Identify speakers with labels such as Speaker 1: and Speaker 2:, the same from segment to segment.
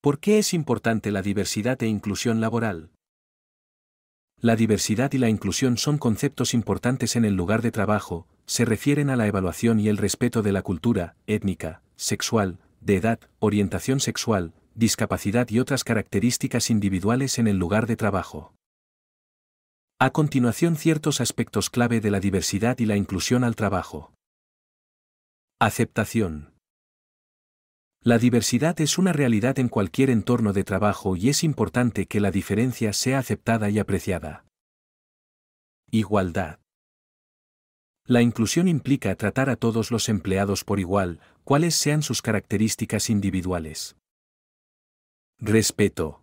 Speaker 1: ¿Por qué es importante la diversidad e inclusión laboral? La diversidad y la inclusión son conceptos importantes en el lugar de trabajo, se refieren a la evaluación y el respeto de la cultura, étnica, sexual, de edad, orientación sexual, discapacidad y otras características individuales en el lugar de trabajo. A continuación ciertos aspectos clave de la diversidad y la inclusión al trabajo. Aceptación. La diversidad es una realidad en cualquier entorno de trabajo y es importante que la diferencia sea aceptada y apreciada. Igualdad. La inclusión implica tratar a todos los empleados por igual, cuáles sean sus características individuales. Respeto.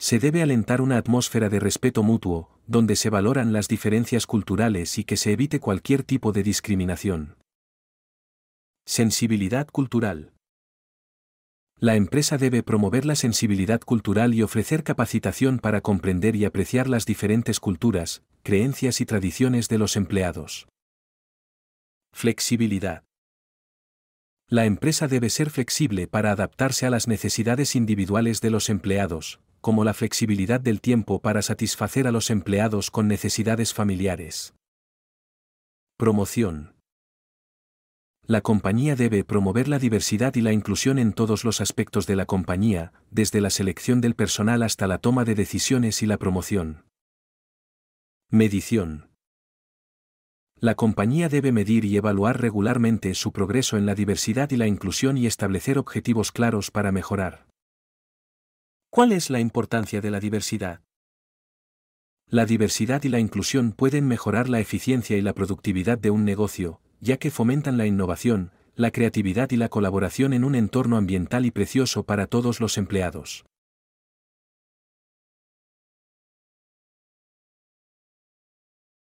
Speaker 1: Se debe alentar una atmósfera de respeto mutuo, donde se valoran las diferencias culturales y que se evite cualquier tipo de discriminación. Sensibilidad cultural. La empresa debe promover la sensibilidad cultural y ofrecer capacitación para comprender y apreciar las diferentes culturas, creencias y tradiciones de los empleados. Flexibilidad. La empresa debe ser flexible para adaptarse a las necesidades individuales de los empleados, como la flexibilidad del tiempo para satisfacer a los empleados con necesidades familiares. Promoción la compañía debe promover la diversidad y la inclusión en todos los aspectos de la compañía, desde la selección del personal hasta la toma de decisiones y la promoción. Medición. La compañía debe medir y evaluar regularmente su progreso en la diversidad y la inclusión y establecer objetivos claros para mejorar. ¿Cuál es la importancia de la diversidad? La diversidad y la inclusión pueden mejorar la eficiencia y la productividad de un negocio, ya que fomentan la innovación, la creatividad y la colaboración en un entorno ambiental y precioso para todos los empleados.